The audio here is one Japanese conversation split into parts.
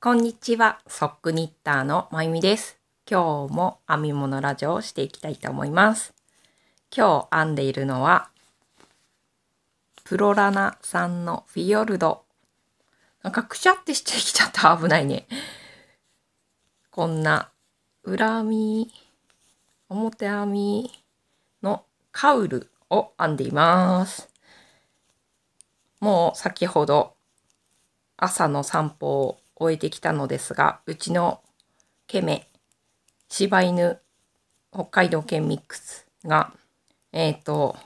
こんにちは、ソックニッターのまゆみです。今日も編み物ラジオをしていきたいと思います。今日編んでいるのは、プロラナさんのフィヨルド。なんかくしゃってしちゃいきちゃった危ないね。こんな裏編み、表編みのカウルを編んでいます。もう先ほど朝の散歩を終えてきたのですが、うちのケメ、柴犬、北海道犬ミックスが、えっ、ー、と、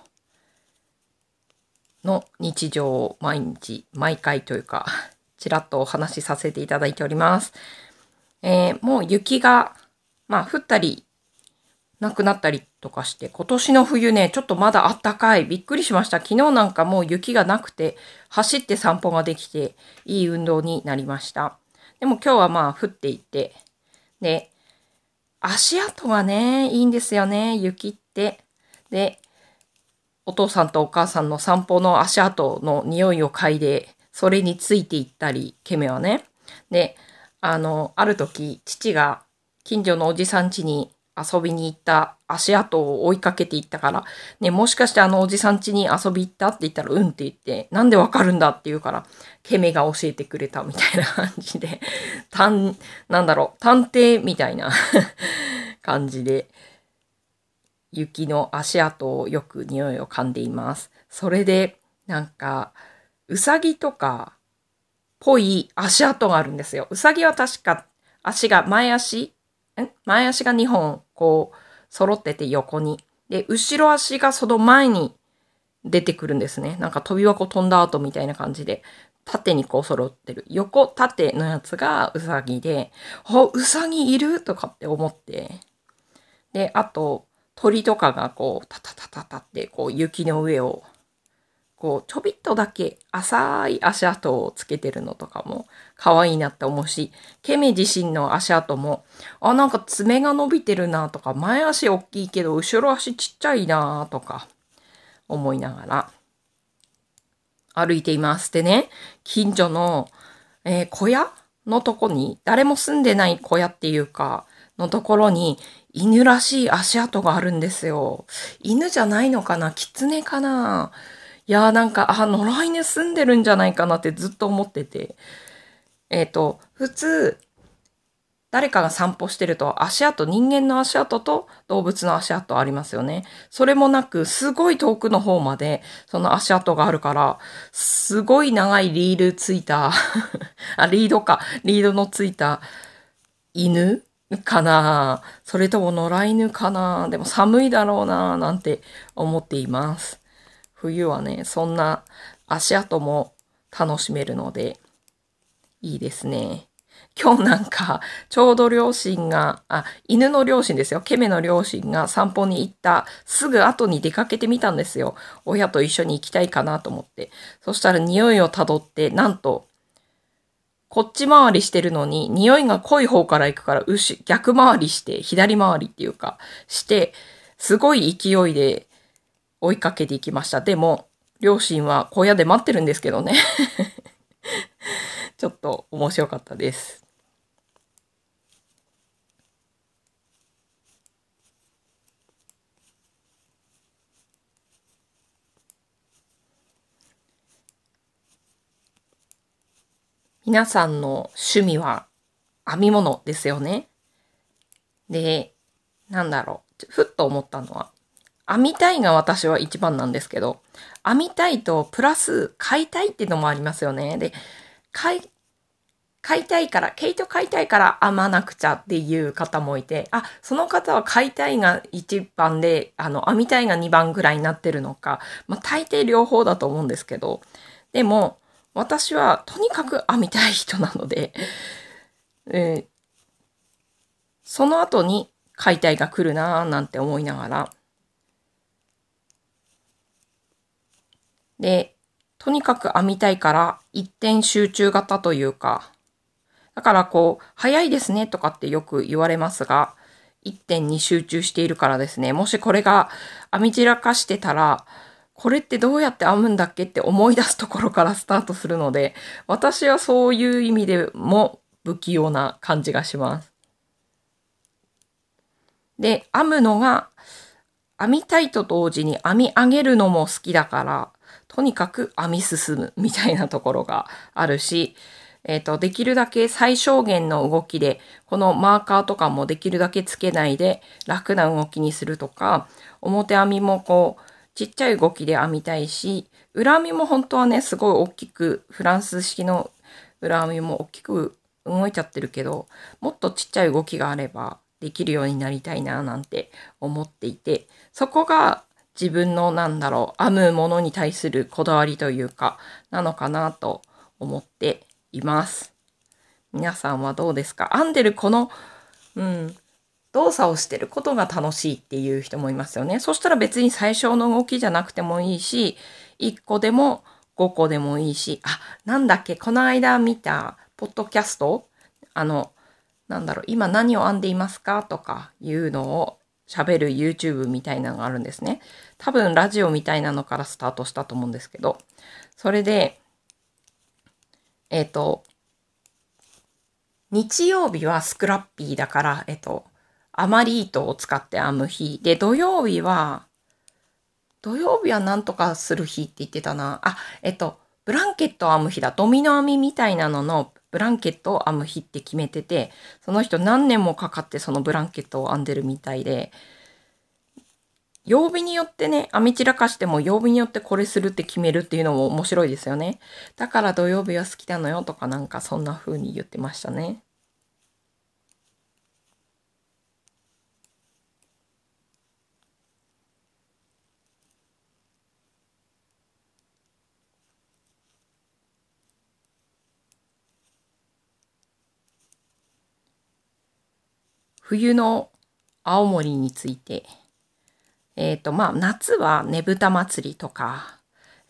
の日常を毎日、毎回というか、ちらっとお話しさせていただいております。えー、もう雪が、まあ降ったり、なくなったりとかして、今年の冬ね、ちょっとまだあったかい。びっくりしました。昨日なんかもう雪がなくて、走って散歩ができて、いい運動になりました。でも今日はまあ降っていて、で、足跡がね、いいんですよね、雪って。で、お父さんとお母さんの散歩の足跡の匂いを嗅いで、それについていったり、ケメはね。で、あの、ある時、父が近所のおじさん家に遊びに行った足跡を追いかけていったから、ね、もしかしてあのおじさん家に遊び行ったって言ったら、うんって言って、なんでわかるんだって言うから、ケメが教えてくれたみたいな感じで、たん、なんだろう、探偵みたいな 感じで、雪の足跡をよく匂いを噛んでいます。それで、なんか、うさぎとか、ぽい足跡があるんですよ。うさぎは確か足が前足前足が2本、こう、揃ってて横に。で、後ろ足がその前に出てくるんですね。なんか飛び箱飛んだ後みたいな感じで、縦にこう揃ってる。横、縦のやつがうさぎで、あ、うさぎいるとかって思って。で、あと、鳥とかがこう、タタタタタって、こう、雪の上をこう、ちょびっとだけ浅い足跡をつけてるのとかも可愛いなって思うし、ケメ自身の足跡も、あ、なんか爪が伸びてるなとか、前足大きいけど、後ろ足ちっちゃいなとか、思いながら歩いています。でね、近所の、えー、小屋のとこに、誰も住んでない小屋っていうか、のところに、犬らしい足跡があるんですよ。犬じゃないのかな狐かないやーなんか、あ、野良犬住んでるんじゃないかなってずっと思ってて。えっ、ー、と、普通、誰かが散歩してると足跡、人間の足跡と動物の足跡ありますよね。それもなく、すごい遠くの方までその足跡があるから、すごい長いリールついた あ、リードか、リードのついた犬かなそれとも野良犬かなでも寒いだろうななんて思っています。冬はね、そんな足跡も楽しめるので、いいですね。今日なんか、ちょうど両親が、あ、犬の両親ですよ。ケメの両親が散歩に行ったすぐ後に出かけてみたんですよ。親と一緒に行きたいかなと思って。そしたら匂いをたどって、なんと、こっち回りしてるのに、匂いが濃い方から行くから、うし、逆回りして、左回りっていうか、して、すごい勢いで追いかけていきました。でも、両親は小屋で待ってるんですけどね ちょっと面白かったです。皆さんの趣味は編み物ですよね。で、なんだろう。ふっと思ったのは、編みたいが私は一番なんですけど、編みたいとプラス買いたいっていうのもありますよね。で、買い、買いたいから、毛糸買いたいから編まなくちゃっていう方もいて、あ、その方は買いたいが1番で、あの、編みたいが2番ぐらいになってるのか、まあ大抵両方だと思うんですけど、でも、私はとにかく編みたい人なので、えー、その後に解体が来るなぁなんて思いながら、で、とにかく編みたいから一点集中型というか、だからこう、早いですねとかってよく言われますが、一点に集中しているからですね、もしこれが編み散らかしてたら、これってどうやって編むんだっけって思い出すところからスタートするので、私はそういう意味でも不器用な感じがします。で、編むのが、編みたいと同時に編み上げるのも好きだから、とにかく編み進むみたいなところがあるし、えっ、ー、と、できるだけ最小限の動きで、このマーカーとかもできるだけつけないで楽な動きにするとか、表編みもこう、ちっちゃい動きで編みたいし、裏編みも本当はね、すごい大きく、フランス式の裏編みも大きく動いちゃってるけど、もっとちっちゃい動きがあればできるようになりたいななんて思っていて、そこが自分のなんだろう、編むものに対するこだわりというか、なのかなと思っています。皆さんはどうですか編んでるこの、うん、動作をしてることが楽しいっていう人もいますよね。そしたら別に最小の動きじゃなくてもいいし、1個でも5個でもいいし、あ、なんだっけ、この間見た、ポッドキャストあの、なんだろう、今何を編んでいますかとかいうのを喋る YouTube みたいなのがあるんですね。多分ラジオみたいなのからスタートしたと思うんですけど、それで、えっ、ー、と、日曜日はスクラッピーだから、えっ、ー、と、アマリートを使って編む日。で、土曜日は、土曜日はなんとかする日って言ってたな。あ、えっ、ー、と、ブランケットを編む日だ。ドミノ編みみたいなのの、ブランケットを編む日って決めてて、その人何年もかかってそのブランケットを編んでるみたいで、曜日によってね、編み散らかしても曜日によってこれするって決めるっていうのも面白いですよね。だから土曜日は好きなのよとかなんかそんな風に言ってましたね。冬の青森について。えっ、ー、と、まあ、夏はねぶた祭りとか、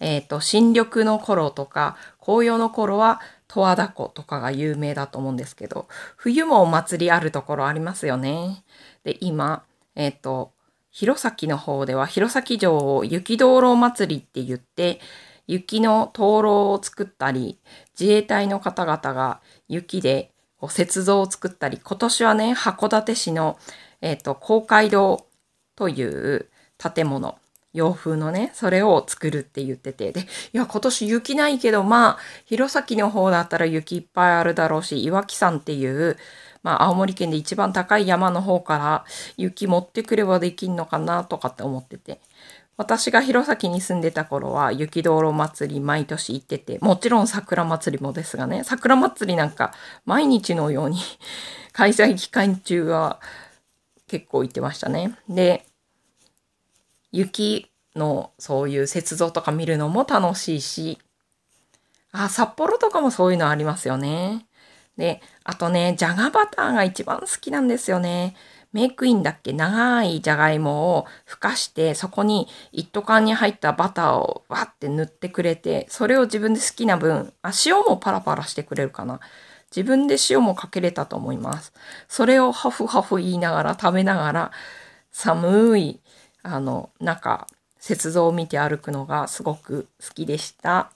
えっ、ー、と、新緑の頃とか、紅葉の頃は十和田湖とかが有名だと思うんですけど、冬もお祭りあるところありますよね。で、今、えっ、ー、と、弘前の方では弘前城を雪灯籠祭りって言って、雪の灯籠を作ったり、自衛隊の方々が雪でこう雪像を作ったり、今年はね、函館市の、えっ、ー、と、公会堂という建物、洋風のね、それを作るって言ってて、で、いや、今年雪ないけど、まあ、弘前の方だったら雪いっぱいあるだろうし、岩木山っていう、まあ、青森県で一番高い山の方から雪持ってくればできんのかなとかって思ってて。私が弘前に住んでた頃は雪道路祭り毎年行っててもちろん桜祭りもですがね桜祭りなんか毎日のように 開催期間中は結構行ってましたね。で雪のそういう雪像とか見るのも楽しいしあ札幌とかもそういうのありますよね。であとねじゃがバターが一番好きなんですよね。メイクインだっけ長いじゃがいもをふかして、そこに一斗缶に入ったバターをわって塗ってくれて、それを自分で好きな分、あ、塩もパラパラしてくれるかな。自分で塩もかけれたと思います。それをハフハフ言いながら食べながら、寒い、あの、中、雪像を見て歩くのがすごく好きでした。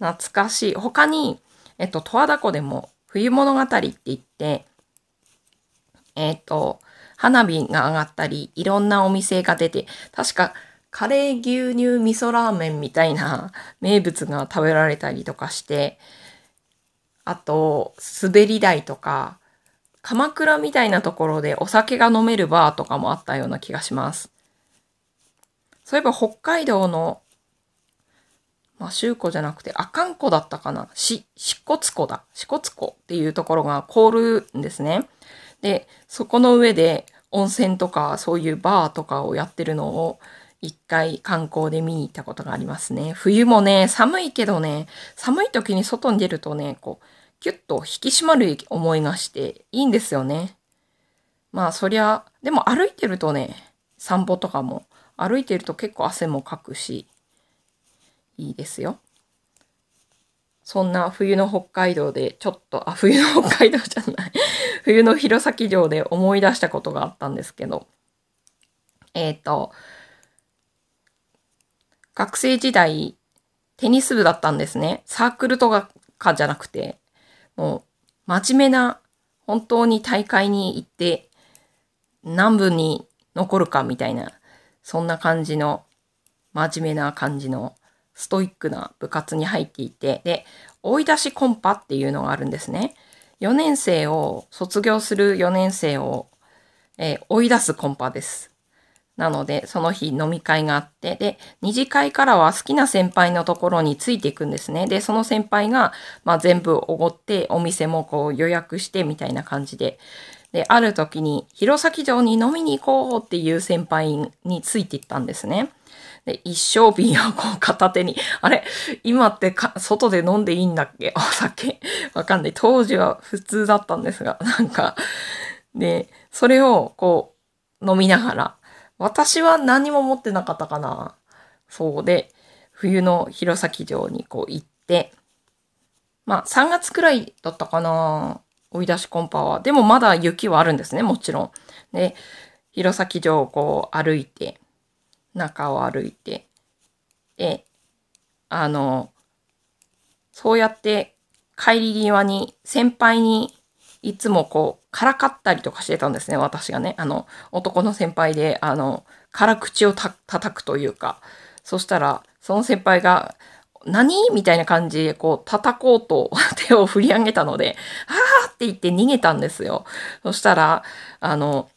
懐かしい。他に、えっと、十和田湖でも冬物語って言って、えっと、花火が上がったり、いろんなお店が出て、確かカレー牛乳味噌ラーメンみたいな名物が食べられたりとかして、あと、滑り台とか、鎌倉みたいなところでお酒が飲めるバーとかもあったような気がします。そういえば北海道の、まあ、州湖じゃなくて、阿寒湖だったかな。し、しこつ湖だ。しこつ湖っていうところが凍るんですね。で、そこの上で温泉とかそういうバーとかをやってるのを一回観光で見に行ったことがありますね。冬もね、寒いけどね、寒い時に外に出るとね、こう、キュッと引き締まる思いがしていいんですよね。まあそりゃ、でも歩いてるとね、散歩とかも歩いてると結構汗もかくし、いいですよ。そんな冬の北海道でちょっと、あ、冬の北海道じゃない 冬の弘前城で思い出したことがあったんですけど、えっ、ー、と、学生時代、テニス部だったんですね。サークルとかじゃなくて、もう、真面目な、本当に大会に行って、何部に残るかみたいな、そんな感じの、真面目な感じのストイックな部活に入っていて、で、追い出しコンパっていうのがあるんですね。4年生を、卒業する4年生を、えー、追い出すコンパです。なので、その日飲み会があって、で、二次会からは好きな先輩のところについていくんですね。で、その先輩が、まあ、全部おごって、お店もこう予約してみたいな感じで、で、ある時に、弘前城に飲みに行こうっていう先輩についていったんですね。で、一生瓶をこう片手に、あれ今ってか外で飲んでいいんだっけ お酒わかんない。当時は普通だったんですが、なんか、で、それをこう飲みながら、私は何も持ってなかったかな。そうで、冬の弘前城にこう行って、まあ3月くらいだったかな。追い出しコンパは。でもまだ雪はあるんですね、もちろん。で、弘前城をこう歩いて、中を歩いて、で、あの、そうやって帰り際に先輩にいつもこう、からかったりとかしてたんですね、私がね。あの、男の先輩で、あの、辛口をた叩くというか、そしたら、その先輩が、何みたいな感じで、こう、叩こうと 手を振り上げたので、あーって言って逃げたんですよ。そしたら、あの、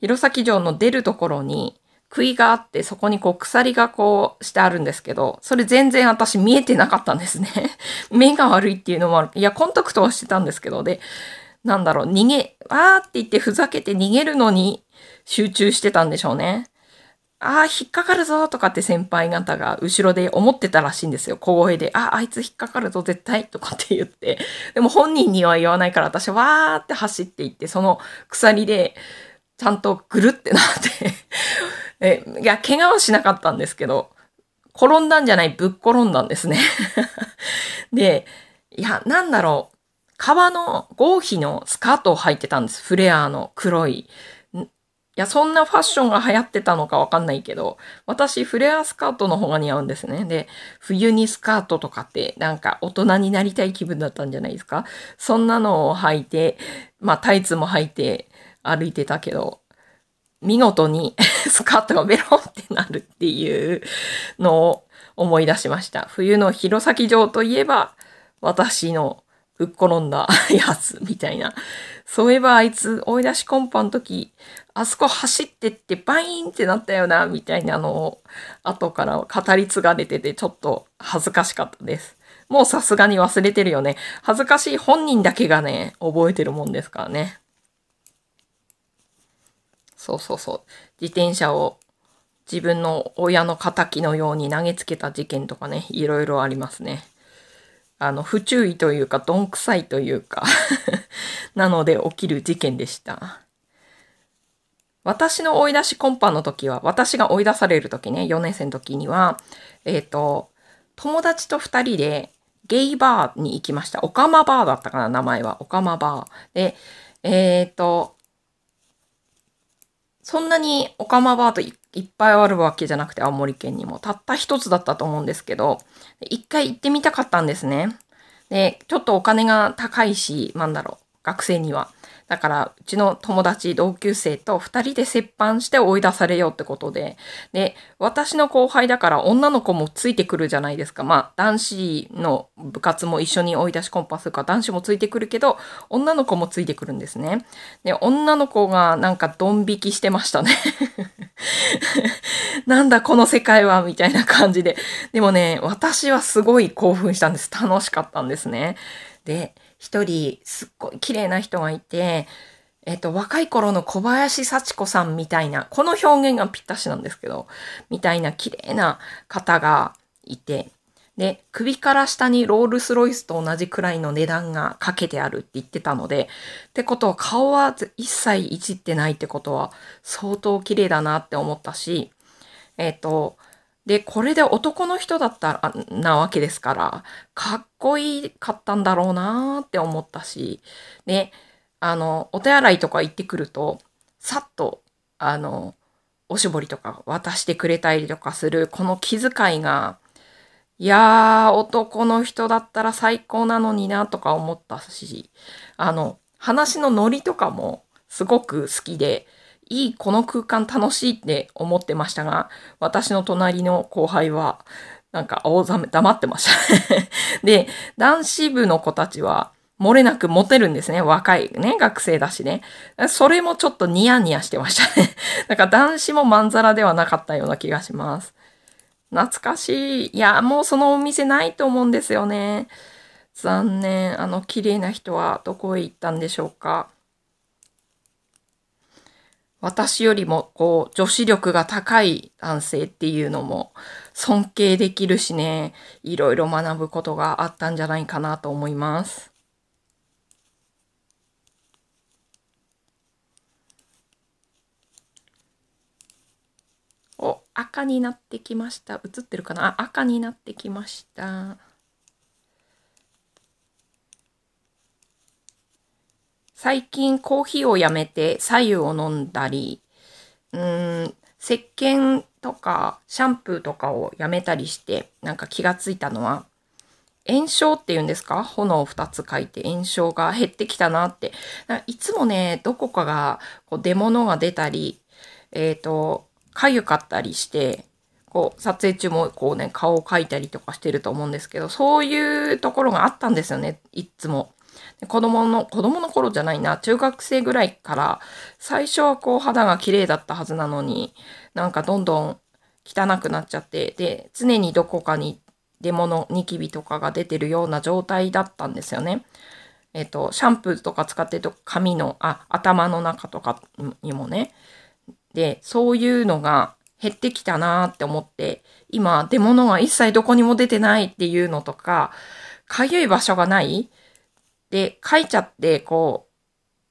弘前城の出るところに、杭があって、そこにこう鎖がこうしてあるんですけど、それ全然私見えてなかったんですね。目が悪いっていうのもある。いや、コンタクトはしてたんですけど、で、なんだろう、逃げ、わーって言ってふざけて逃げるのに集中してたんでしょうね。ああ、引っかかるぞとかって先輩方が後ろで思ってたらしいんですよ。小声で、ああ、あいつ引っかかるぞ絶対とかって言って。でも本人には言わないから私はわーって走っていって、その鎖でちゃんとぐるってなって え、いや、怪我はしなかったんですけど、転んだんじゃない、ぶっ転んだんですね で、いや、なんだろう。革の合皮のスカートを履いてたんです。フレアの黒い。や、そんなファッションが流行ってたのかわかんないけど、私、フレアスカートの方が似合うんですね。で、冬にスカートとかって、なんか大人になりたい気分だったんじゃないですかそんなのを履いて、まあ、タイツも履いて歩いてたけど、見事に スカートがベロンってなるっていうのを思い出しました。冬の弘前城といえば、私のっ転んだ やつみたいな。そういえばあいつ追い出しコンパの時、あそこ走ってってバインってなったよな、みたいなのを後から語り継がれててちょっと恥ずかしかったです。もうさすがに忘れてるよね。恥ずかしい本人だけがね、覚えてるもんですからね。そうそうそう。自転車を自分の親の仇のように投げつけた事件とかね、いろいろありますね。あの、不注意というか、どんくさいというか なので起きる事件でした。私の追い出しコンパの時は、私が追い出される時ね、4年生の時には、えっ、ー、と、友達と2人でゲイバーに行きました。オカマバーだったかな、名前は。オカマバー。で、えっ、ー、と、そんなにオカマバーといっぱいあるわけじゃなくて青森県にもたった一つだったと思うんですけど、一回行ってみたかったんですね。で、ちょっとお金が高いし、なんだろう、学生には。だから、うちの友達、同級生と二人で折半して追い出されようってことで。で、私の後輩だから女の子もついてくるじゃないですか。まあ、男子の部活も一緒に追い出しコンパするか男子もついてくるけど、女の子もついてくるんですね。で、女の子がなんかドン引きしてましたね なんだこの世界は、みたいな感じで。でもね、私はすごい興奮したんです。楽しかったんですね。で、一人すっごい綺麗な人がいて、えっと、若い頃の小林幸子さんみたいな、この表現がぴったしなんですけど、みたいな綺麗な方がいて、で、首から下にロールスロイスと同じくらいの値段がかけてあるって言ってたので、ってことは顔は一切いじってないってことは相当綺麗だなって思ったし、えっ、と、で、これで男の人だったらなわけですから、かっこいかったんだろうなーって思ったし、ね、あの、お手洗いとか行ってくると、さっと、あの、おしぼりとか渡してくれたりとかする、この気遣いが、いやー、男の人だったら最高なのになとか思ったし、あの、話のノリとかもすごく好きで、いい、この空間楽しいって思ってましたが、私の隣の後輩は、なんか、青ざめ、黙ってました で、男子部の子たちは、漏れなくモテるんですね。若いね、学生だしね。それもちょっとニヤニヤしてましたね。なんか男子もまんざらではなかったような気がします。懐かしい。いや、もうそのお店ないと思うんですよね。残念。あの、綺麗な人はどこへ行ったんでしょうか。私よりもこう女子力が高い男性っていうのも尊敬できるしね、いろいろ学ぶことがあったんじゃないかなと思います。お、赤になってきました。映ってるかなあ、赤になってきました。最近コーヒーをやめて左右を飲んだり、うーん、石鹸とかシャンプーとかをやめたりして、なんか気がついたのは、炎症って言うんですか炎を2つ書いて炎症が減ってきたなって。いつもね、どこかがこう出物が出たり、えっ、ー、と、かゆかったりして、こう、撮影中もこうね、顔を描いたりとかしてると思うんですけど、そういうところがあったんですよね、いつも。子供の、子供の頃じゃないな、中学生ぐらいから、最初はこう肌が綺麗だったはずなのに、なんかどんどん汚くなっちゃって、で、常にどこかに出物、ニキビとかが出てるような状態だったんですよね。えっ、と、シャンプーとか使ってると髪の、あ、頭の中とかにもね。で、そういうのが減ってきたなーって思って、今、出物が一切どこにも出てないっていうのとか、かゆい場所がないで、書いちゃって、こ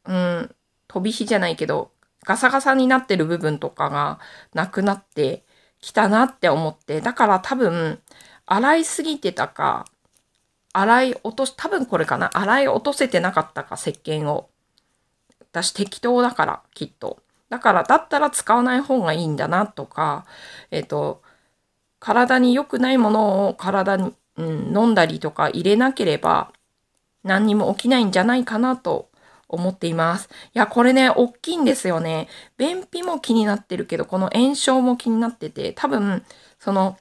う、うん、飛び火じゃないけど、ガサガサになってる部分とかがなくなってきたなって思って、だから多分、洗いすぎてたか、洗い落とし、多分これかな、洗い落とせてなかったか、石鹸を。私適当だから、きっと。だから、だったら使わない方がいいんだなとか、えっ、と、体に良くないものを体に、うん、飲んだりとか入れなければ、何にも起きないんじゃないかなと思っています。いや、これね、大きいんですよね。便秘も気になってるけど、この炎症も気になってて、多分、その、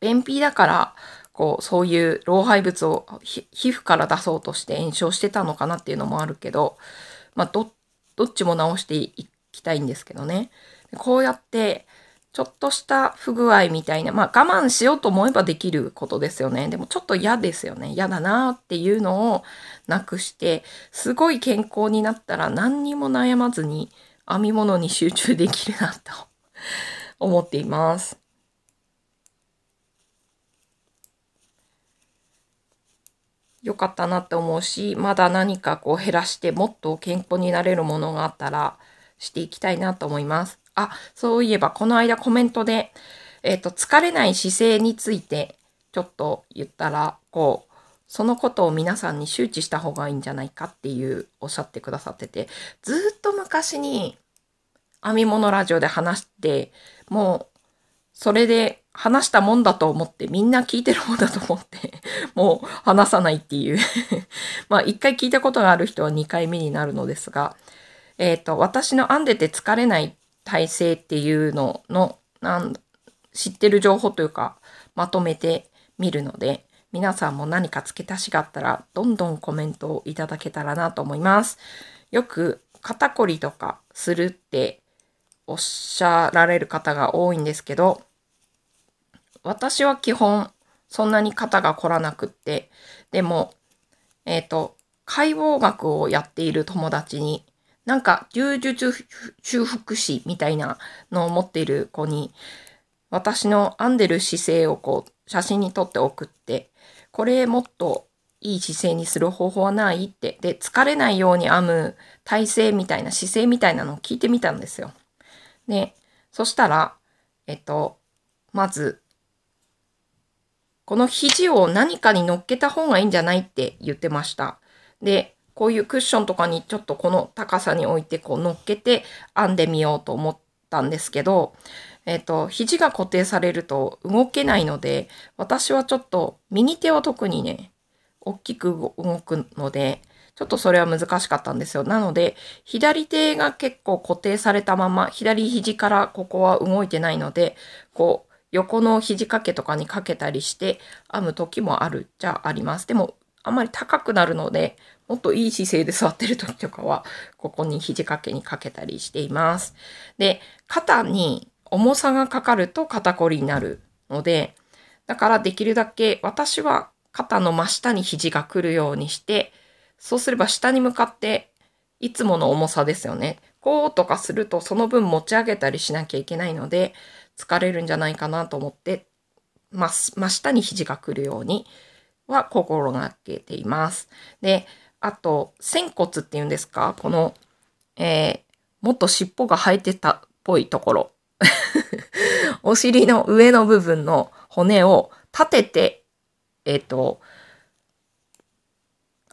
便秘だから、こう、そういう老廃物を皮膚から出そうとして炎症してたのかなっていうのもあるけど、まあ、ど、どっちも直していきたいんですけどね。こうやって、ちょっとした不具合みたいな、まあ我慢しようと思えばできることですよね。でもちょっと嫌ですよね。嫌だなっていうのをなくして、すごい健康になったら何にも悩まずに編み物に集中できるなと 思っています。良かったなって思うし、まだ何かこう減らしてもっと健康になれるものがあったらしていきたいなと思います。あ、そういえばこの間コメントで、えっ、ー、と、疲れない姿勢についてちょっと言ったら、こう、そのことを皆さんに周知した方がいいんじゃないかっていうおっしゃってくださってて、ずっと昔に編み物ラジオで話して、もうそれで話したもんだと思って、みんな聞いてるもんだと思って、もう話さないっていう まあ一回聞いたことがある人は二回目になるのですが、えっ、ー、と、私の編んでて疲れない体制っていうのの、なん知ってる情報というか、まとめてみるので、皆さんも何か付け足しがあったら、どんどんコメントをいただけたらなと思います。よく肩こりとかするっておっしゃられる方が多いんですけど、私は基本そんなに肩が凝らなくって、でも、えっ、ー、と、解剖学をやっている友達になんか柔術修復師みたいなのを持っている子に、私の編んでる姿勢をこう写真に撮って送って、これもっといい姿勢にする方法はないって、で、疲れないように編む体勢みたいな姿勢みたいなのを聞いてみたんですよ。で、そしたら、えっと、まず、この肘を何かに乗っけた方がいいんじゃないって言ってました。で、こういうクッションとかにちょっとこの高さに置いてこう乗っけて編んでみようと思ったんですけど、えっ、と、肘が固定されると動けないので、私はちょっと右手は特にね、大きく動くので、ちょっとそれは難しかったんですよ。なので、左手が結構固定されたまま、左肘からここは動いてないので、こう、横の肘掛けとかにかけたりして編む時もあるじゃあります。でも、あんまり高くなるので、もっといい姿勢で座ってる時とかは、ここに肘掛けにかけたりしています。で、肩に重さがかかると肩こりになるので、だからできるだけ私は肩の真下に肘が来るようにして、そうすれば下に向かっていつもの重さですよね。こうとかするとその分持ち上げたりしなきゃいけないので疲れるんじゃないかなと思って、ま、真下に肘が来るようには心がけています。で、あと、仙骨っていうんですかこの、えー、もっと尻尾が生えてたっぽいところ。お尻の上の部分の骨を立てて、えっ、ー、と、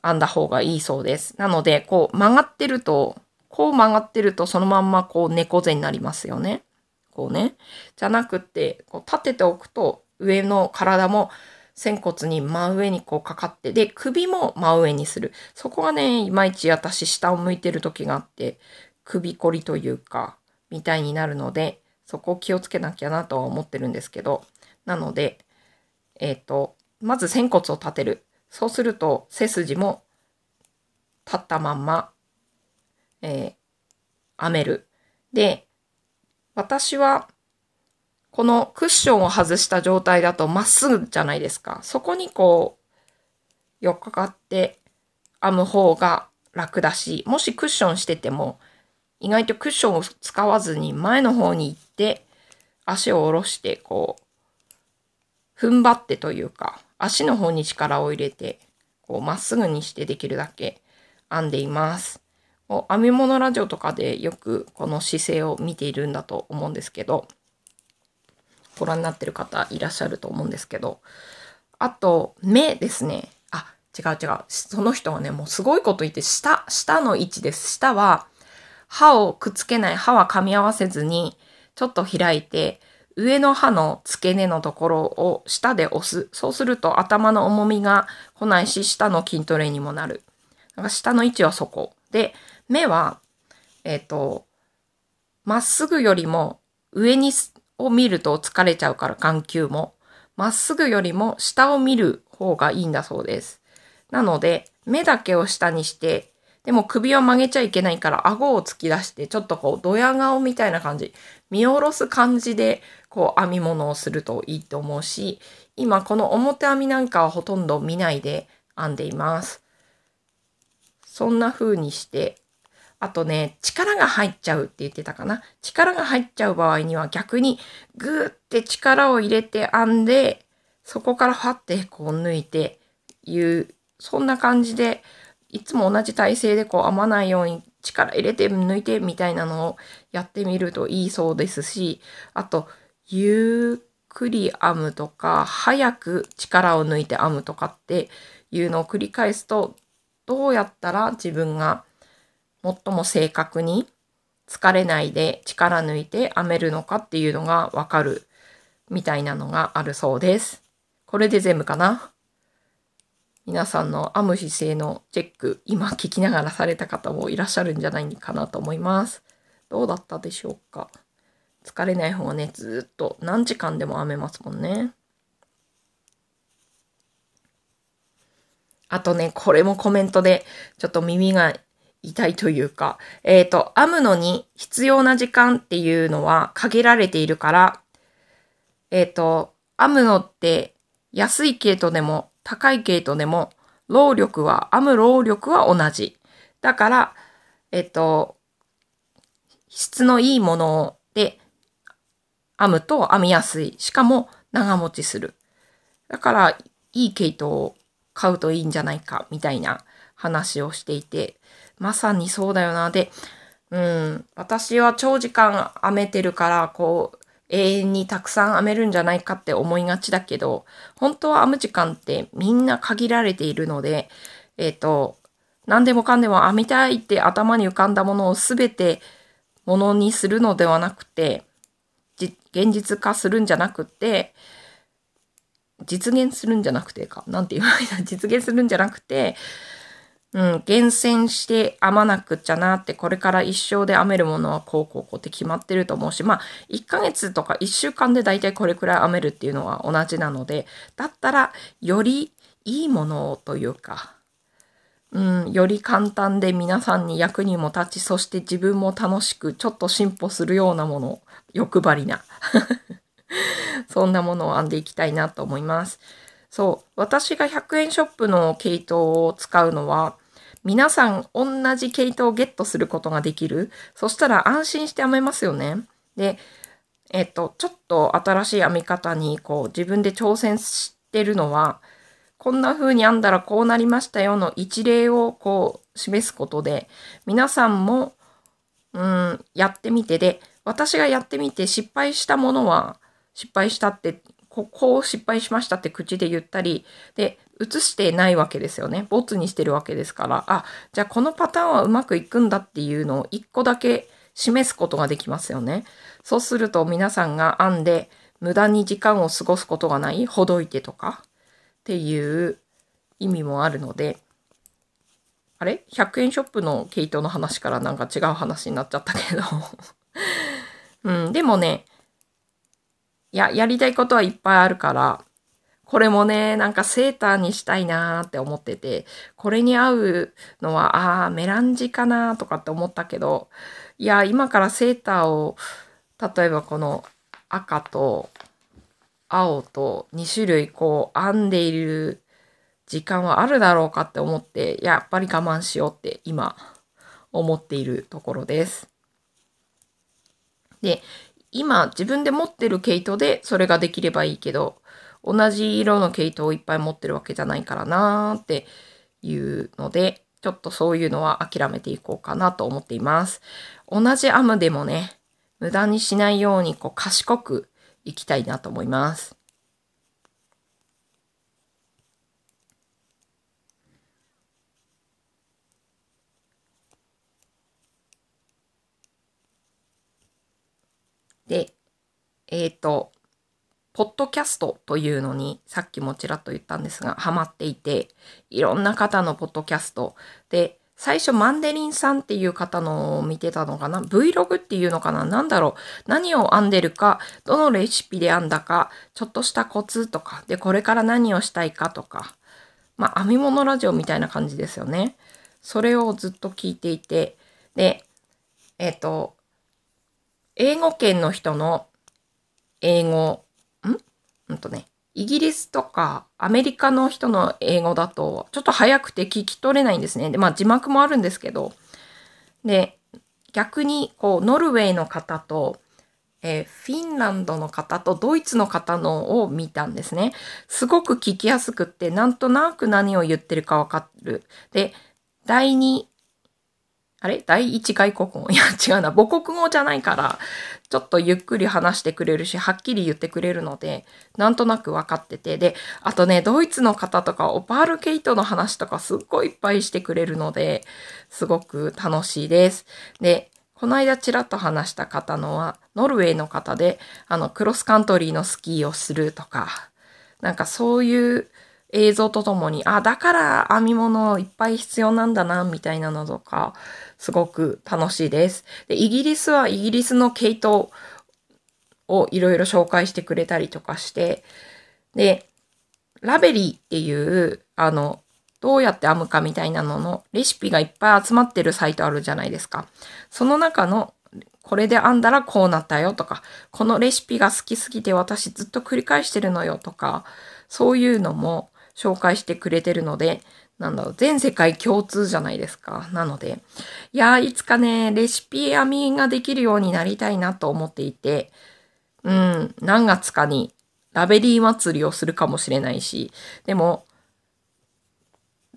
編んだ方がいいそうです。なので、こう曲がってると、こう曲がってるとそのまんまこう猫背になりますよね。こうね。じゃなくって、こう立てておくと上の体も仙骨に真上にこうかかって、で、首も真上にする。そこがね、いまいち私下を向いてる時があって、首こりというか、みたいになるので、そこを気をつけなきゃなとは思ってるんですけど、なので、えっ、ー、と、まず仙骨を立てる。そうすると背筋も立ったまんま、えー、編める。で、私はこのクッションを外した状態だとまっすぐじゃないですか。そこにこう、よっかかって編む方が楽だし、もしクッションしてても、意外とクッションを使わずに前の方に行って、足を下ろして、こう、踏ん張ってというか、足の方に力を入れて、こう、まっすぐにしてできるだけ編んでいます。編み物ラジオとかでよくこの姿勢を見ているんだと思うんですけど、ご覧になってる方いらっしゃると思うんですけど、あと、目ですね。あ、違う違う。その人はね、もうすごいこと言って、下、下の位置です。下は、歯をくっつけない、歯は噛み合わせずに、ちょっと開いて、上の歯の付け根のところを下で押す。そうすると頭の重みが来ないし、下の筋トレにもなる。だから下の位置はそこ。で、目は、えっ、ー、と、まっすぐよりも上にを見ると疲れちゃうから眼球も、まっすぐよりも下を見る方がいいんだそうです。なので、目だけを下にして、でも首は曲げちゃいけないから顎を突き出して、ちょっとこう、ドヤ顔みたいな感じ、見下ろす感じで、こう、編み物をするといいと思うし、今この表編みなんかはほとんど見ないで編んでいます。そんな風にして、あとね、力が入っちゃうって言ってたかな。力が入っちゃう場合には逆にグーって力を入れて編んで、そこからファってこう抜いていう、そんな感じで、いつも同じ体勢でこう編まないように力入れて抜いてみたいなのをやってみるといいそうですし、あと、ゆっくり編むとか、早く力を抜いて編むとかっていうのを繰り返すと、どうやったら自分が最も正確に疲れないで力抜いて編めるのかっていうのがわかるみたいなのがあるそうです。これで全部かな皆さんの編む姿勢のチェック、今聞きながらされた方もいらっしゃるんじゃないかなと思います。どうだったでしょうか疲れない方がね、ずっと何時間でも編めますもんね。あとね、これもコメントでちょっと耳がいたいというか、えっ、ー、と、編むのに必要な時間っていうのは限られているから、えっ、ー、と、編むのって安い系糸でも高い系糸でも労力は、編む労力は同じ。だから、えっ、ー、と、質のいいもので編むと編みやすい。しかも長持ちする。だから、いい毛糸を買うといいんじゃないか、みたいな話をしていて、まさにそうだよな。で、うん、私は長時間編めてるから、こう、永遠にたくさん編めるんじゃないかって思いがちだけど、本当は編む時間ってみんな限られているので、えっ、ー、と、何でもかんでも編みたいって頭に浮かんだものを全てものにするのではなくて、現実化するんじゃなくて、実現するんじゃなくてか、なんて言わないんだ、実現するんじゃなくて、うん、厳選して編まなくっちゃなって、これから一生で編めるものはこうこうこうって決まってると思うし、まあ、1ヶ月とか1週間で大体これくらい編めるっていうのは同じなので、だったら、よりいいものをというか、うん、より簡単で皆さんに役にも立ち、そして自分も楽しく、ちょっと進歩するようなもの、欲張りな。そんなものを編んでいきたいなと思います。そう。私が100円ショップの毛糸を使うのは、皆さん同じ毛糸をゲットすることができる。そしたら安心して編めますよね。で、えっと、ちょっと新しい編み方にこう自分で挑戦してるのは、こんな風に編んだらこうなりましたよの一例をこう示すことで、皆さんも、うん、やってみてで、私がやってみて失敗したものは、失敗したってここを失敗しましたって口で言ったり、で、映してないわけですよね。ボツにしてるわけですから、あ、じゃあこのパターンはうまくいくんだっていうのを1個だけ示すことができますよね。そうすると皆さんが編んで無駄に時間を過ごすことがない、ほどいてとかっていう意味もあるので、あれ ?100 円ショップの毛糸の話からなんか違う話になっちゃったけど うん、でもね、や、やりたいことはいっぱいあるから、これもね、なんかセーターにしたいなーって思ってて、これに合うのは、あー、メランジかなーとかって思ったけど、いや、今からセーターを、例えばこの赤と青と2種類こう編んでいる時間はあるだろうかって思って、やっぱり我慢しようって今思っているところです。で、今自分で持ってる毛糸でそれができればいいけど、同じ色の毛糸をいっぱい持ってるわけじゃないからなーっていうので、ちょっとそういうのは諦めていこうかなと思っています。同じ編むでもね、無駄にしないようにこう賢くいきたいなと思います。で、えっ、ー、と、ポッドキャストというのに、さっきもちらっと言ったんですが、ハマっていて、いろんな方のポッドキャストで、最初マンデリンさんっていう方のを見てたのかな ?Vlog っていうのかななんだろう何を編んでるか、どのレシピで編んだか、ちょっとしたコツとか、で、これから何をしたいかとか、まあ、編み物ラジオみたいな感じですよね。それをずっと聞いていて、で、えっ、ー、と、英語圏の人の英語んとね、イギリスとかアメリカの人の英語だと、ちょっと早くて聞き取れないんですね。で、まあ字幕もあるんですけど、で、逆に、こう、ノルウェーの方と、えー、フィンランドの方とドイツの方のを見たんですね。すごく聞きやすくって、なんとなく何を言ってるかわかる。で、第あれ第一外国語いや違うな。母国語じゃないから、ちょっとゆっくり話してくれるし、はっきり言ってくれるので、なんとなくわかってて。で、あとね、ドイツの方とか、オパールケイトの話とかすっごいいっぱいしてくれるので、すごく楽しいです。で、この間ちらっと話した方のは、ノルウェーの方で、あの、クロスカントリーのスキーをするとか、なんかそういう映像とともに、あ、だから編み物いっぱい必要なんだな、みたいなのとか、すごく楽しいです。で、イギリスはイギリスの系統をいろいろ紹介してくれたりとかして、で、ラベリーっていう、あの、どうやって編むかみたいなののレシピがいっぱい集まってるサイトあるじゃないですか。その中のこれで編んだらこうなったよとか、このレシピが好きすぎて私ずっと繰り返してるのよとか、そういうのも紹介してくれてるので、なんだろう、全世界共通じゃないですか。なので、いやー、いつかね、レシピ編みができるようになりたいなと思っていて、うん、何月かにラベリー祭りをするかもしれないし、でも、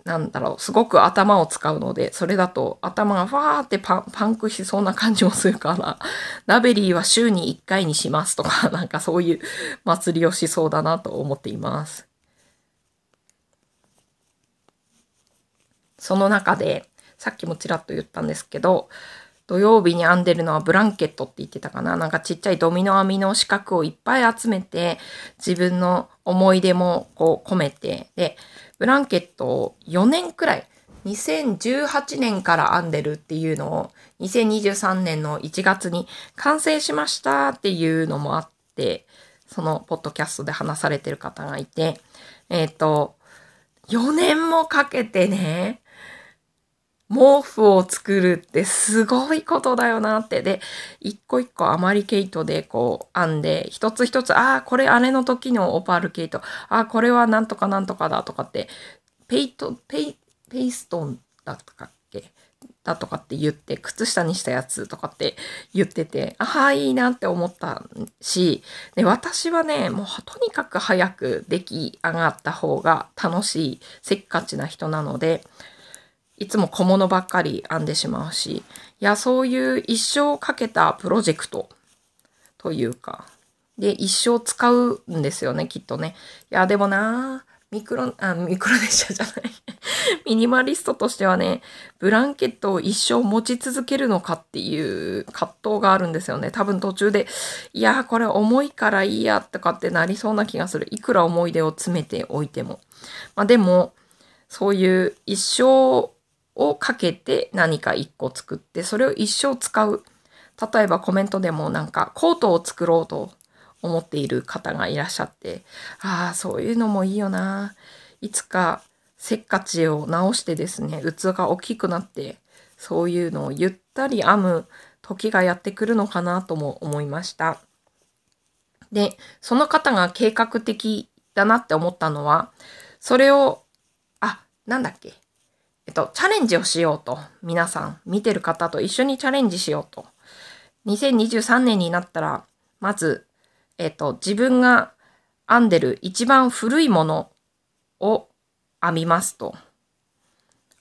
なんだろう、すごく頭を使うので、それだと頭がファーってパンクしそうな感じもするから、ラベリーは週に1回にしますとか、なんかそういう祭りをしそうだなと思っています。その中で、さっきもちらっと言ったんですけど、土曜日に編んでるのはブランケットって言ってたかななんかちっちゃいドミノ編みの四角をいっぱい集めて、自分の思い出もこう込めて、で、ブランケットを4年くらい、2018年から編んでるっていうのを、2023年の1月に完成しましたっていうのもあって、そのポッドキャストで話されてる方がいて、えっ、ー、と、4年もかけてね、毛布を作るってすごいことだよなって。で、一個一個余り毛糸でこう編んで、一つ一つ、ああ、これ姉の時のオパール毛糸、ああ、これはなんとかなんとかだとかって、ペイト、ペイ、ペイストンだとかっけだとかって言って、靴下にしたやつとかって言ってて、ああ、いいなって思ったし、で、私はね、もうとにかく早く出来上がった方が楽しい、せっかちな人なので、いつも小物ばっかり編んでしまうし、いや、そういう一生かけたプロジェクトというか、で、一生使うんですよね、きっとね。いや、でもなミクロ、あ、ミクロネシアじゃない ミニマリストとしてはね、ブランケットを一生持ち続けるのかっていう葛藤があるんですよね。多分途中で、いやーこれ重いからいいやとかってなりそうな気がする。いくら思い出を詰めておいても。まあでも、そういう一生をかけて何か一個作ってそれを一生使う例えばコメントでもなんかコートを作ろうと思っている方がいらっしゃってああそういうのもいいよないつかせっかちを直してですね器が大きくなってそういうのをゆったり編む時がやってくるのかなとも思いましたでその方が計画的だなって思ったのはそれをあなんだっけえっと、チャレンジをしようと。皆さん、見てる方と一緒にチャレンジしようと。2023年になったら、まず、えっと、自分が編んでる一番古いものを編みますと。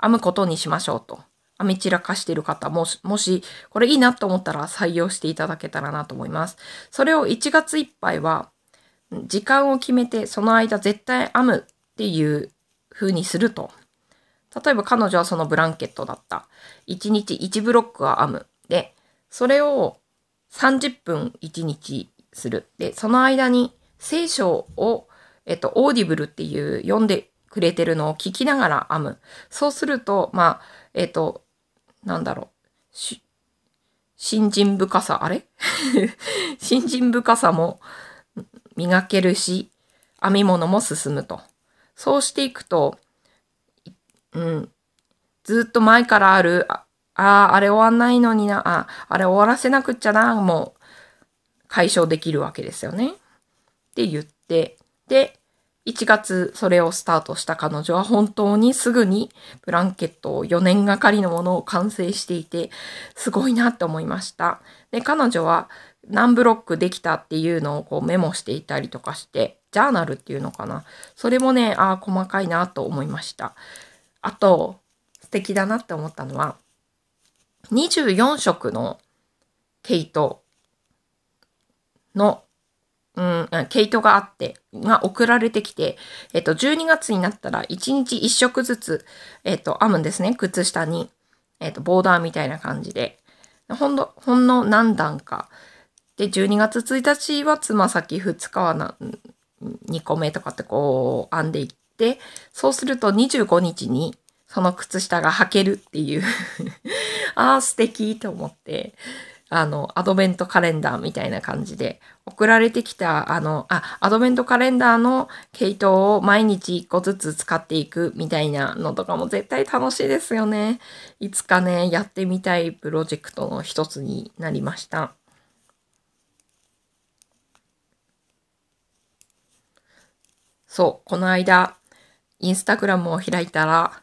編むことにしましょうと。編み散らかしてる方もし、もし、これいいなと思ったら採用していただけたらなと思います。それを1月いっぱいは、時間を決めて、その間絶対編むっていう風にすると。例えば彼女はそのブランケットだった。1日1ブロックは編む。で、それを30分1日する。で、その間に聖書を、えっと、オーディブルっていう読んでくれてるのを聞きながら編む。そうすると、まあ、えっと、なんだろう。新人深さ、あれ 新人深さも磨けるし、編み物も進むと。そうしていくと、うん。ずっと前からある、ああ、あれ終わんないのにな、あ、あれ終わらせなくっちゃな、もう解消できるわけですよね。って言って、で、1月それをスタートした彼女は本当にすぐにブランケットを4年がかりのものを完成していて、すごいなって思いました。で、彼女は何ブロックできたっていうのをこうメモしていたりとかして、ジャーナルっていうのかな。それもね、ああ、細かいなと思いました。あと、素敵だなって思ったのは、24色の毛糸の、うん、毛糸があって、が送られてきて、えっと、12月になったら1日1色ずつ、えっと、編むんですね、靴下に。えっと、ボーダーみたいな感じで。ほんの、ほんの何段か。で、12月1日はつま先、2日はな2個目とかってこう編んでいっで、そうすると25日にその靴下が履けるっていう ああ、素敵と思って、あの、アドベントカレンダーみたいな感じで、送られてきた、あの、あ、アドベントカレンダーの系統を毎日1個ずつ使っていくみたいなのとかも絶対楽しいですよね。いつかね、やってみたいプロジェクトの一つになりました。そう、この間、インスタグラムを開いたら、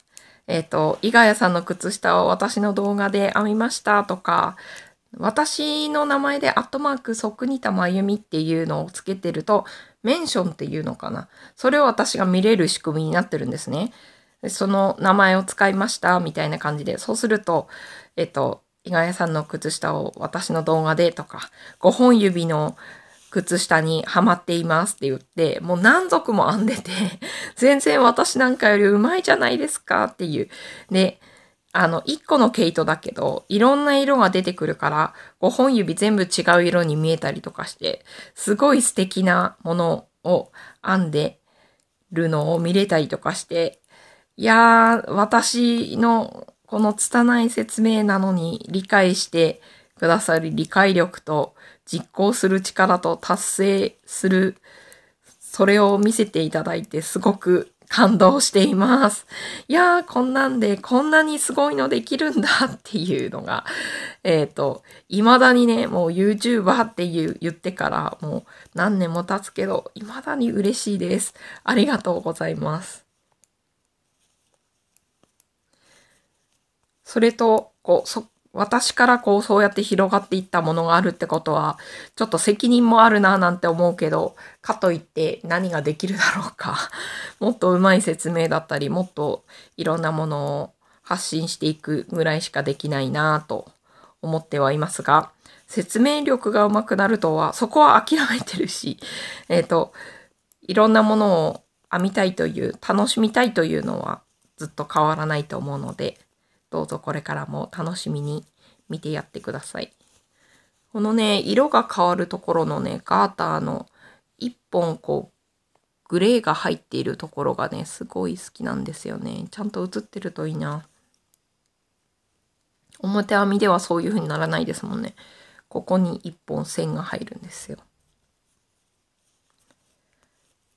えっ、ー、と、伊賀谷さんの靴下を私の動画で編みましたとか、私の名前でアットマークそくにたまゆみっていうのをつけてると、メンションっていうのかな。それを私が見れる仕組みになってるんですね。その名前を使いましたみたいな感じで、そうすると、えっ、ー、と、伊賀谷さんの靴下を私の動画でとか、5本指の靴下にはまっていますって言って、もう何足も編んでて、全然私なんかより上手いじゃないですかっていう。で、あの、一個の毛糸だけど、いろんな色が出てくるから、5本指全部違う色に見えたりとかして、すごい素敵なものを編んでるのを見れたりとかして、いやー、私のこの拙い説明なのに理解してくださる理解力と実行する力と達成する、それを見せていただいてすごく感動しています。いやー、こんなんで、こんなにすごいのできるんだっていうのが、えっ、ー、と、未だにね、もう YouTuber っていう言ってからもう何年も経つけど、未だに嬉しいです。ありがとうございます。それと、こう、そ、私からこうそうやって広がっていったものがあるってことは、ちょっと責任もあるななんて思うけど、かといって何ができるだろうか。もっとうまい説明だったり、もっといろんなものを発信していくぐらいしかできないなと思ってはいますが、説明力が上手くなるとは、そこは諦めてるし、えっ、ー、と、いろんなものを編みたいという、楽しみたいというのはずっと変わらないと思うので、どうぞこれからも楽しみに見てやってください。このね、色が変わるところのね、ガーターの一本こう、グレーが入っているところがね、すごい好きなんですよね。ちゃんと映ってるといいな。表編みではそういう風にならないですもんね。ここに一本線が入るんですよ。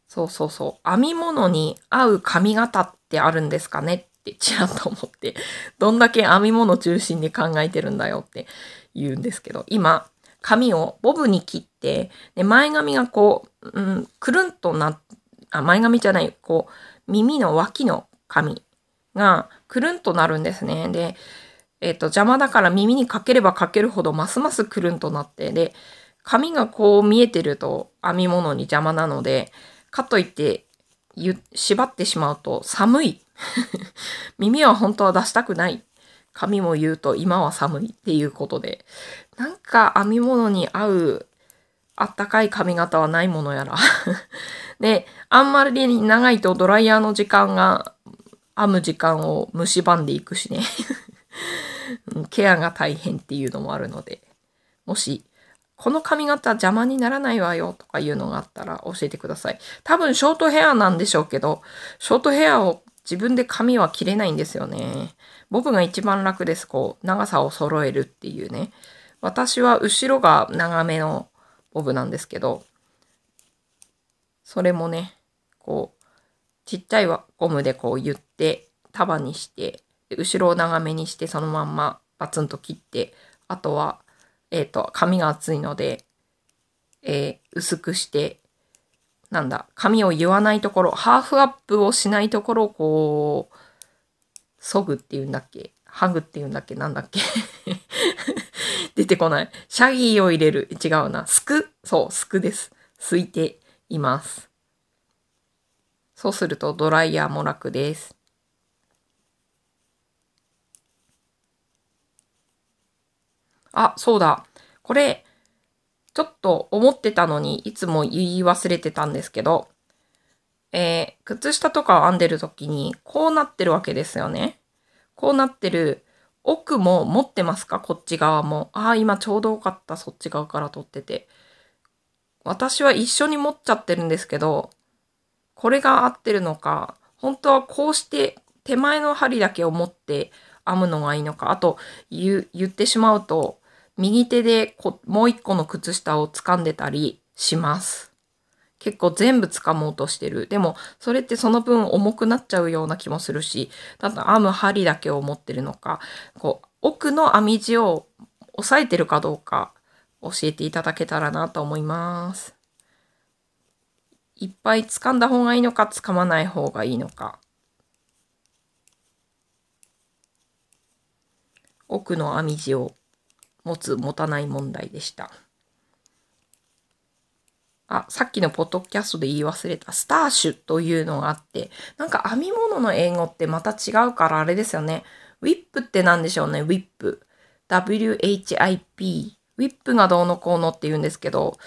そうそうそう。編み物に合う髪型ってあるんですかねっってちらっと思って、どんだけ編み物中心に考えてるんだよって言うんですけど、今、紙をボブに切って、で前髪がこう、うん、くるんとな、あ、前髪じゃない、こう、耳の脇の髪がくるんとなるんですね。で、えっ、と、邪魔だから耳にかければかけるほどますますくるんとなって、で、髪がこう見えてると編み物に邪魔なので、かといって、縛ってしまうと寒い耳は本当は出したくない。髪も言うと今は寒いっていうことで。なんか編み物に合うあったかい髪型はないものやら。で、あんまり長いとドライヤーの時間が、編む時間を蝕んでいくしね。ケアが大変っていうのもあるので、もし、この髪型邪魔にならないわよとかいうのがあったら教えてください。多分ショートヘアなんでしょうけど、ショートヘアを自分で髪は切れないんですよね。ボブが一番楽です。こう、長さを揃えるっていうね。私は後ろが長めのボブなんですけど、それもね、こう、ちっちゃいゴムでこう言って、束にして、後ろを長めにしてそのまんまバツンと切って、あとは、えっ、ー、と、髪が厚いので、えー、薄くしてなんだ、髪を言わないところ、ハーフアップをしないところをこう、そぐっていうんだっけハグっていうんだっけなんだっけ 出てこない。シャギーを入れる。違うな。すく。そう、すくです。すいています。そうするとドライヤーも楽です。あ、そうだ。これ、ちょっと思ってたのにいつも言い忘れてたんですけど、えー、靴下とかを編んでる時にこうなってるわけですよね。こうなってる奥も持ってますかこっち側も。ああ、今ちょうどよかった。そっち側から撮ってて。私は一緒に持っちゃってるんですけど、これが合ってるのか、本当はこうして手前の針だけを持って編むのがいいのか、あと言ってしまうと、右手でこもう一個の靴下を掴んでたりします。結構全部掴もうとしてる。でも、それってその分重くなっちゃうような気もするし、たと編む針だけを持ってるのか、こう、奥の編み地を押さえてるかどうか教えていただけたらなと思います。いっぱい掴んだ方がいいのか、掴まない方がいいのか。奥の編み地を持つ、持たない問題でした。あ、さっきのポッドキャストで言い忘れた、スターシュというのがあって、なんか編み物の英語ってまた違うからあれですよね。ウィップって何でしょうね、ウィップ。WHIP。ウィップがどうのこうのって言うんですけど、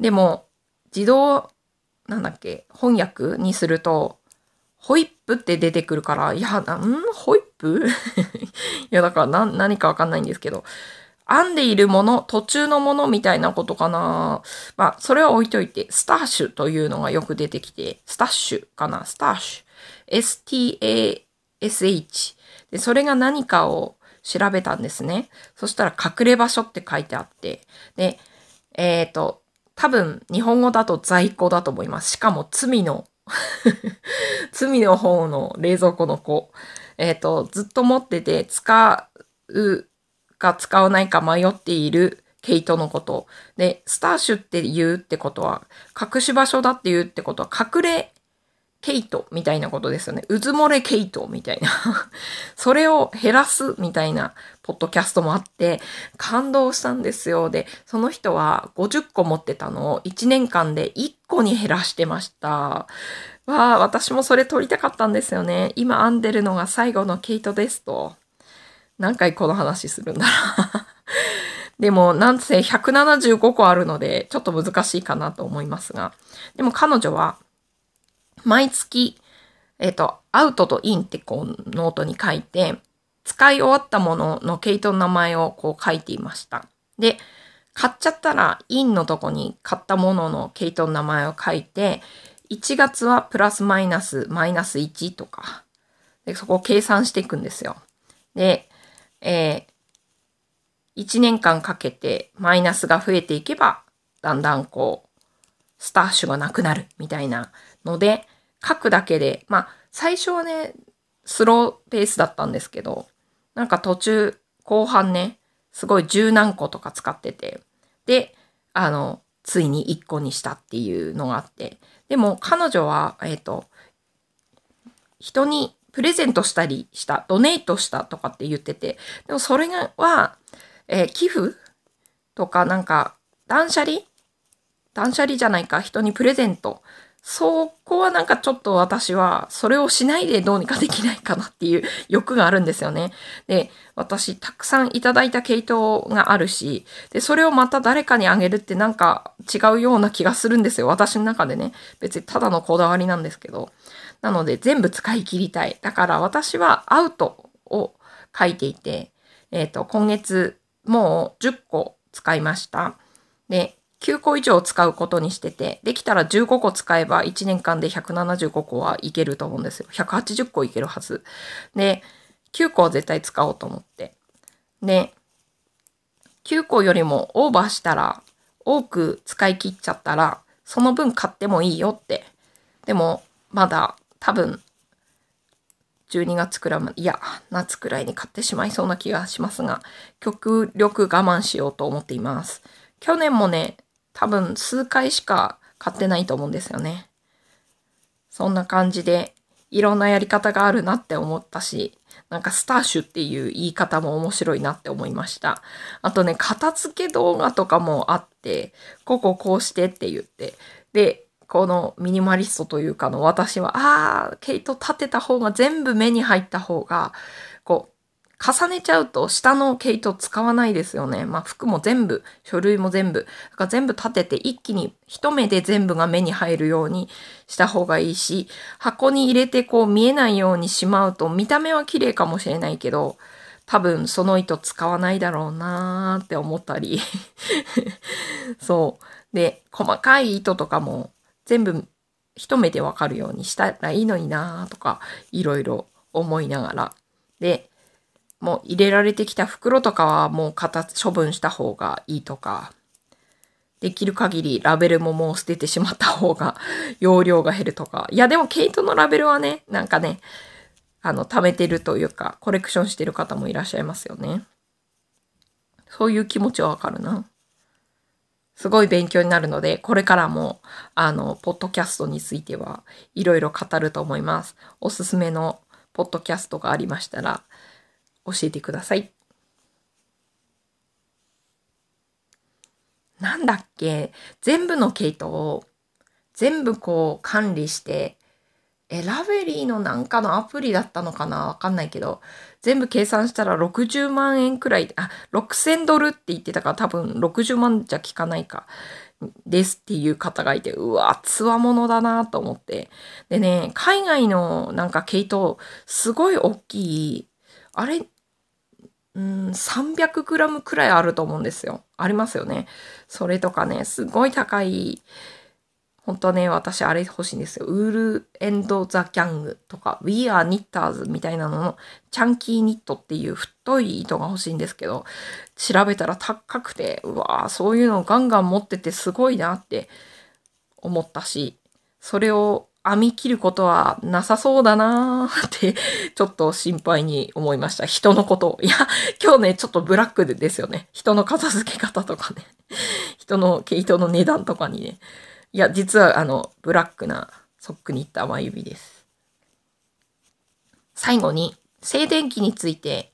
でも、自動、なんだっけ、翻訳にすると、ホイップって出てくるから、いや、んホイップ いや、だから何かわかんないんですけど、編んでいるもの、途中のものみたいなことかな。まあ、それは置いといて、スタッシュというのがよく出てきて、スタッシュかな、スタッシュ。stash。で、それが何かを調べたんですね。そしたら、隠れ場所って書いてあって、で、えっ、ー、と、多分、日本語だと在庫だと思います。しかも、罪の 罪の方の冷蔵庫の子。えっ、ー、と、ずっと持ってて使うか使わないか迷っているイトのこと。で、スターシュって言うってことは、隠し場所だって言うってことは、隠れケイトみたいなことですよね。うずもれイトみたいな。それを減らすみたいなポッドキャストもあって、感動したんですよ。で、その人は50個持ってたのを1年間で1個に減らしてました。わあ、私もそれ撮りたかったんですよね。今編んでるのが最後のケイトですと。何回この話するんだろう でも、なんせ175個あるので、ちょっと難しいかなと思いますが。でも彼女は、毎月、えっ、ー、と、アウトとインってこうノートに書いて、使い終わったものの毛糸の名前をこう書いていました。で、買っちゃったら、インのとこに買ったものの毛糸の名前を書いて、1月はプラスマイナスマイナス1とか、でそこを計算していくんですよ。で、えー、1年間かけてマイナスが増えていけば、だんだんこう、スタッシュがなくなるみたいなので、書くだけで、まあ、最初はね、スローペースだったんですけど、なんか途中、後半ね、すごい十何個とか使ってて、で、あの、ついに1個にしたっていうのがあって、でも彼女は、えっ、ー、と、人にプレゼントしたりした、ドネイトしたとかって言ってて、でもそれは、えー、寄付とかなんか、断捨離断捨離じゃないか、人にプレゼント。そこはなんかちょっと私は、それをしないでどうにかできないかなっていう欲があるんですよね。で、私、たくさんいただいた系統があるし、で、それをまた誰かにあげるってなんか違うような気がするんですよ。私の中でね。別にただのこだわりなんですけど。なので全部使い切りたい。だから私はアウトを書いていて、えっ、ー、と、今月もう10個使いました。で、9個以上使うことにしてて、できたら15個使えば1年間で175個はいけると思うんですよ。180個いけるはず。で、9個は絶対使おうと思って。で、9個よりもオーバーしたら、多く使い切っちゃったら、その分買ってもいいよって。でも、まだ多分、12月くらいまで、いや、夏くらいに買ってしまいそうな気がしますが、極力我慢しようと思っています。去年もね、多分数回しか買ってないと思うんですよね。そんな感じで、いろんなやり方があるなって思ったし、なんかスターシュっていう言い方も面白いなって思いました。あとね、片付け動画とかもあって、こここうしてって言って、で、このミニマリストというかの私は、ああ、毛糸立てた方が全部目に入った方が、こう、重ねちゃうと下の毛糸使わないですよね。まあ服も全部、書類も全部。か全部立てて一気に一目で全部が目に入るようにした方がいいし、箱に入れてこう見えないようにしまうと見た目は綺麗かもしれないけど、多分その糸使わないだろうなーって思ったり。そう。で、細かい糸とかも全部一目でわかるようにしたらいいのになとか、いろいろ思いながら。で、もう入れられてきた袋とかはもう片、処分した方がいいとか、できる限りラベルももう捨ててしまった方が 容量が減るとか。いや、でも毛糸のラベルはね、なんかね、あの、貯めてるというか、コレクションしてる方もいらっしゃいますよね。そういう気持ちはわかるな。すごい勉強になるので、これからも、あの、ポッドキャストについてはいろいろ語ると思います。おすすめのポッドキャストがありましたら、教えてください。なんだっけ全部の毛糸を全部こう管理してえ、ラベリーのなんかのアプリだったのかなわかんないけど、全部計算したら60万円くらい、あ、6000ドルって言ってたから多分60万じゃ効かないか、ですっていう方がいて、うわ、つわものだなと思って。でね、海外のなんか毛糸、すごい大きい、あれ、うん、300g くらいあると思うんですよ。ありますよね。それとかね、すごい高い本当はね、私あれ欲しいんですよ。ウールエンドザギャングとか、ウィアニッターズみたいなのの、チャンキーニットっていう太い糸が欲しいんですけど、調べたら高くて、うわーそういうのをガンガン持っててすごいなって思ったし、それを編み切ることはなさそうだなーってちょっと心配に思いました。人のこと。いや、今日ね、ちょっとブラックでですよね。人の片付け方とかね。人の毛糸の値段とかにね。いや、実はあの、ブラックなソックに行った甘指です。最後に、静電気について、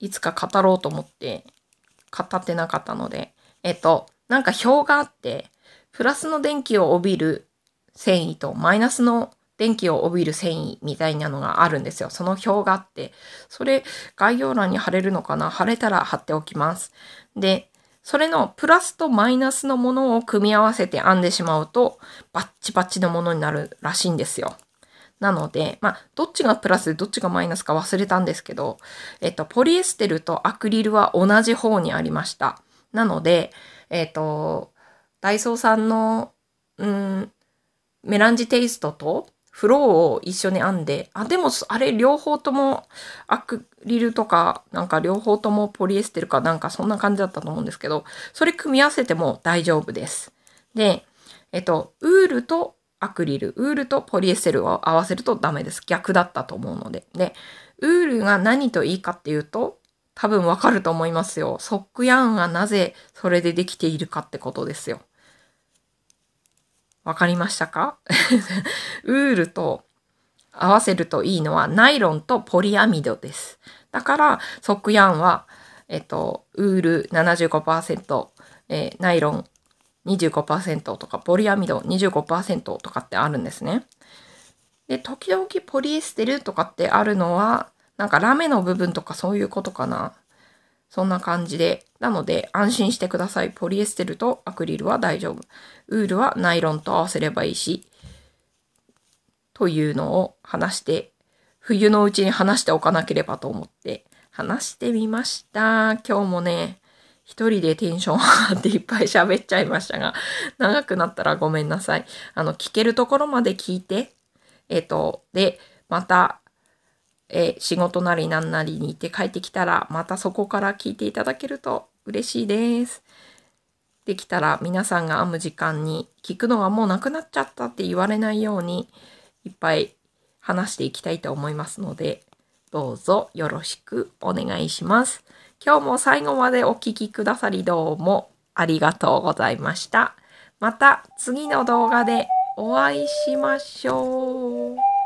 いつか語ろうと思って、語ってなかったので、えっと、なんか表があって、プラスの電気を帯びる繊維とマイナスの電気を帯びる繊維みたいなのがあるんですよ。その表があって、それ概要欄に貼れるのかな貼れたら貼っておきます。で、それのプラスとマイナスのものを組み合わせて編んでしまうと、バッチバッチのものになるらしいんですよ。なので、まあ、どっちがプラスでどっちがマイナスか忘れたんですけど、えっと、ポリエステルとアクリルは同じ方にありました。なので、えっと、ダイソーさんの、うん、メランジテイストとフローを一緒に編んで、あ、でもあれ両方ともアクリルとかなんか両方ともポリエステルかなんかそんな感じだったと思うんですけど、それ組み合わせても大丈夫です。で、えっと、ウールとアクリル、ウールとポリエステルを合わせるとダメです。逆だったと思うので。で、ウールが何といいかっていうと、多分わかると思いますよ。ソックヤーンがなぜそれでできているかってことですよ。わかりましたか ウールと合わせるといいのはナイロンとポリアミドです。だから、ソックヤンは、えっと、ウール75%、えー、ナイロン25%とか、ポリアミド25%とかってあるんですね。で、時々ポリエステルとかってあるのは、なんかラメの部分とかそういうことかな。そんな感じで、なので安心してください。ポリエステルとアクリルは大丈夫。ウールはナイロンと合わせればいいし、というのを話して、冬のうちに話しておかなければと思って話してみました。今日もね、一人でテンション上がっていっぱい喋っちゃいましたが、長くなったらごめんなさい。あの、聞けるところまで聞いて、えっ、と、で、またえー、仕事なりなんなりに行って帰ってきたら、またそこから聞いていただけると嬉しいです。できたら皆さんが編む時間に聞くのはもうなくなっちゃったって言われないようにいっぱい話していきたいと思いますのでどうぞよろしくお願いします。今日も最後までお聴きくださりどうもありがとうございました。また次の動画でお会いしましょう。